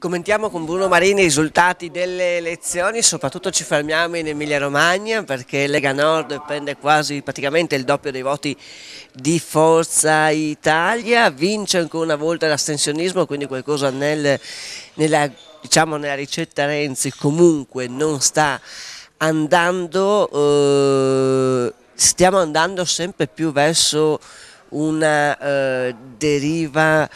Commentiamo con Bruno Marini i risultati delle elezioni, soprattutto ci fermiamo in Emilia Romagna perché Lega Nord prende quasi praticamente il doppio dei voti di Forza Italia, vince ancora una volta l'astensionismo, quindi qualcosa nel, nella, diciamo, nella ricetta Renzi comunque non sta andando, eh, stiamo andando sempre più verso una eh, deriva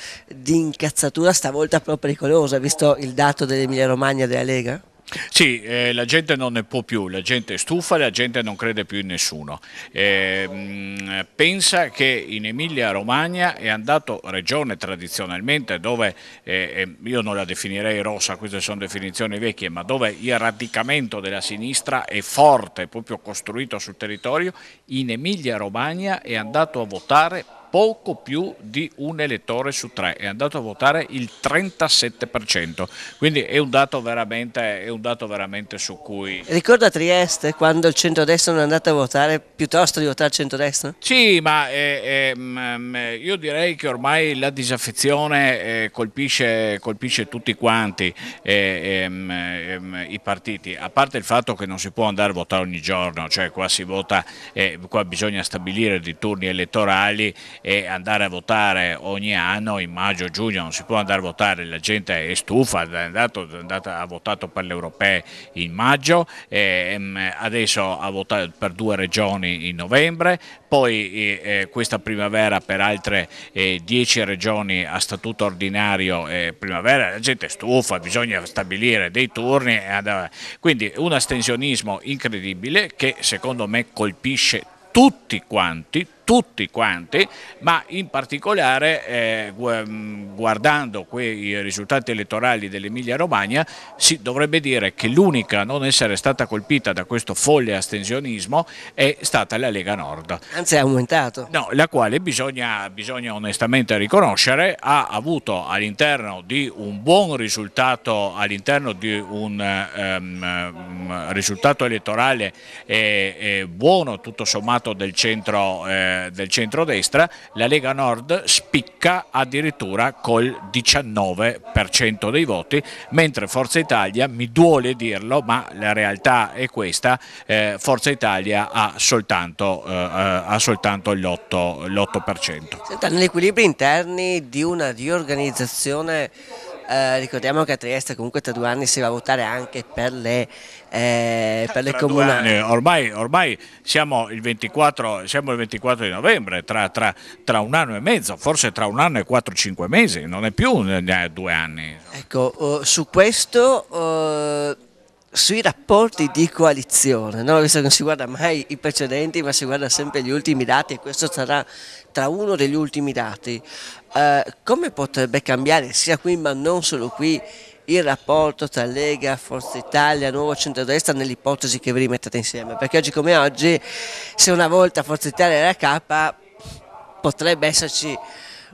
di incazzatura stavolta però pericolosa, visto il dato dell'Emilia Romagna della Lega? Sì, eh, la gente non ne può più, la gente è stufa, la gente non crede più in nessuno. Eh, mh, pensa che in Emilia Romagna è andato regione tradizionalmente dove, eh, eh io non la definirei rossa, queste sono definizioni vecchie, ma dove il radicamento della sinistra è forte, proprio costruito sul territorio, in Emilia Romagna è andato a votare poco più di un elettore su tre, è andato a votare il 37%, quindi è un dato veramente, un dato veramente su cui... Ricorda Trieste quando il centrodestra non è andato a votare piuttosto di votare il centrodestra? Sì, ma eh, eh, mm, mm, io direi che ormai la disaffezione eh, colpisce, colpisce, tutti quanti eh, ehm, ehm, i partiti, a parte il fatto che non si può andare a votare ogni giorno, cioè qua si vota, eh, qua bisogna stabilire dei turni elettorali e andare a votare ogni anno in maggio giugno non si può andare a votare la gente è stufa è andato, è andata, ha votato per le europee in maggio e, ehm, adesso ha votato per due regioni in novembre poi eh, questa primavera per altre eh, dieci regioni a statuto ordinario eh, primavera la gente è stufa bisogna stabilire dei turni quindi un astensionismo incredibile che secondo me colpisce tutti quanti, tutti quanti, ma in particolare eh, mm, guardando quei risultati elettorali dell'Emilia Romagna si dovrebbe dire che l'unica a non essere stata colpita da questo folle astensionismo è stata la Lega Nord. Anzi è aumentato. No, la quale bisogna, bisogna onestamente riconoscere ha avuto all'interno di un buon risultato, all'interno di un um, risultato elettorale eh, eh, buono tutto sommato del centro eh, eh, del centrodestra, la Lega Nord spicca addirittura col 19% dei voti, mentre Forza Italia, mi duole dirlo, ma la realtà è questa, eh, Forza Italia ha soltanto, eh, eh ha soltanto l'8%. Senta, negli equilibri interni di una riorganizzazione eh, ricordiamo che a Trieste comunque tra due anni si va a votare anche per le, eh, per le comunali. Ormai, ormai siamo, il 24, siamo, il 24, di novembre, tra, tra, tra, un anno e mezzo, forse tra un anno e 4-5 mesi, non è più eh, due anni. Ecco, oh, su questo oh, sui rapporti di coalizione, no? visto che non si guarda mai i precedenti ma si guarda sempre gli ultimi dati e questo sarà tra uno degli ultimi dati, eh, come potrebbe cambiare sia qui ma non solo qui il rapporto tra Lega, Forza Italia, Nuovo Centrodestra nell'ipotesi che vi rimettete insieme? Perché oggi come oggi se una volta Forza Italia era capa potrebbe esserci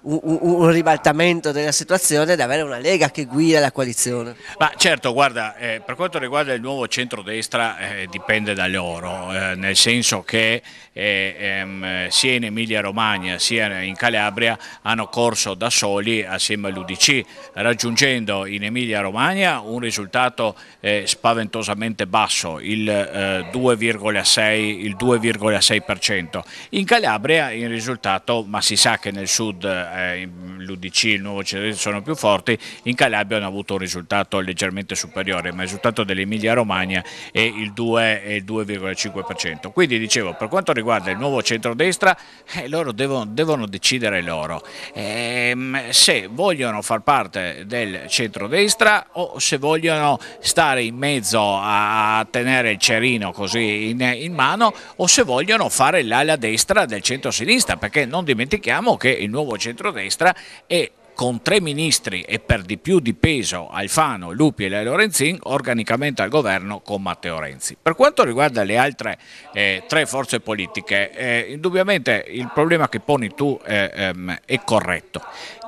un, un, ribaltamento della situazione ed avere una Lega che guida la coalizione. Ma certo, guarda, eh, per quanto riguarda il nuovo centrodestra eh, dipende da loro, eh, nel senso che eh, ehm, sia in Emilia Romagna sia in Calabria hanno corso da soli assieme all'Udc, raggiungendo in Emilia Romagna un risultato eh, spaventosamente basso, il 2,6%. Eh, in Calabria il risultato, ma si sa che nel sud eh, l'Udc il Nuovo Cesare sono più forti, in Calabria hanno avuto un risultato leggermente superiore, ma il risultato dell'Emilia Romagna è il 2,5%. Quindi dicevo, per quanto riguarda il nuovo centrodestra, eh, loro devono, devono, decidere loro eh, se vogliono far parte del centrodestra o se vogliono stare in mezzo a tenere il cerino così in, in mano o se vogliono fare l'ala destra del centro-sinistra, perché non dimentichiamo che il nuovo centrodestra centrodestra e con tre ministri e per di più di peso Alfano, Lupi e Lorenzin organicamente al governo con Matteo Renzi. Per quanto riguarda le altre eh, tre forze politiche, eh, indubbiamente il problema che poni tu eh, ehm, è corretto.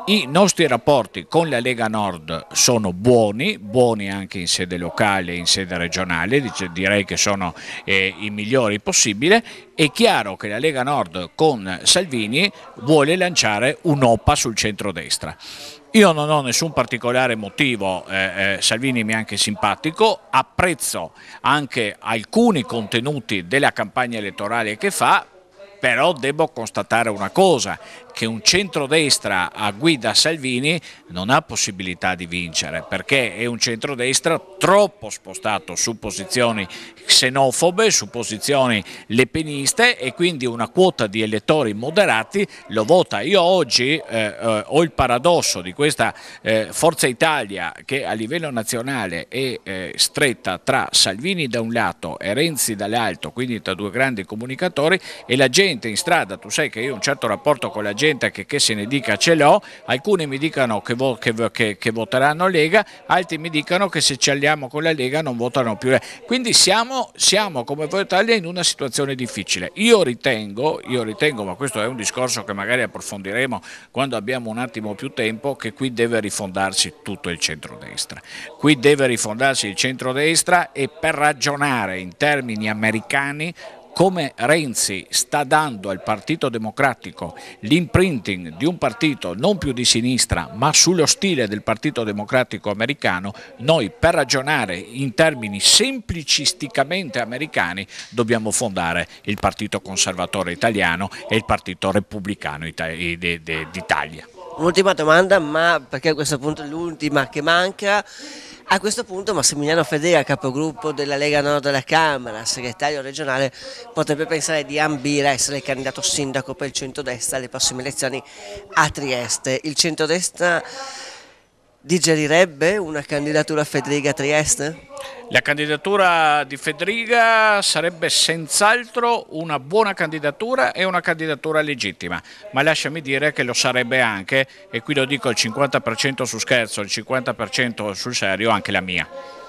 I nostri rapporti con la Lega Nord sono buoni, buoni anche in sede locale e in sede regionale, direi che sono eh, i migliori possibili. È chiaro che la Lega Nord con Salvini vuole lanciare un'oppa sul centrodestra. Io non ho nessun particolare motivo, eh, eh, Salvini mi è anche simpatico, apprezzo anche alcuni contenuti della campagna elettorale che fa, però devo constatare una cosa, che un centrodestra a guida Salvini non ha possibilità di vincere perché è un centrodestra troppo spostato su posizioni xenofobe, su posizioni lepeniste e quindi una quota di elettori moderati lo vota. Io oggi eh, eh, ho il paradosso di questa eh, Forza Italia che a livello nazionale è eh, stretta tra Salvini da un lato e Renzi dall'altro, quindi tra due grandi comunicatori e la gente in strada, tu sai che io ho un certo rapporto con la gente gente che, che se ne dica ce l'ho, alcuni mi dicono che, vo, che, che, voteranno Lega, altri mi dicono che se ci alliamo con la Lega non votano più Quindi siamo, siamo come voi Italia in una situazione difficile. Io ritengo, io ritengo, ma questo è un discorso che magari approfondiremo quando abbiamo un attimo più tempo, che qui deve rifondarsi tutto il centrodestra. Qui deve rifondarsi il centrodestra e per ragionare in termini americani come Renzi sta dando al Partito Democratico l'imprinting di un partito non più di sinistra ma sullo stile del Partito Democratico americano, noi per ragionare in termini semplicisticamente americani dobbiamo fondare il Partito Conservatore Italiano e il Partito Repubblicano d'Italia. Un'ultima domanda, ma perché a questo punto è l'ultima che manca. A questo punto Massimiliano Fedea, capogruppo della Lega Nord della Camera, segretario regionale, potrebbe pensare di ambire a essere candidato sindaco per il centrodestra alle prossime elezioni a Trieste. Il centrodestra digerirebbe una candidatura Federica a Trieste? La candidatura di Federica sarebbe senz'altro una buona candidatura e una candidatura legittima, ma lasciami dire che lo sarebbe anche, e qui lo dico il 50% su scherzo, il 50% sul serio, anche la mia.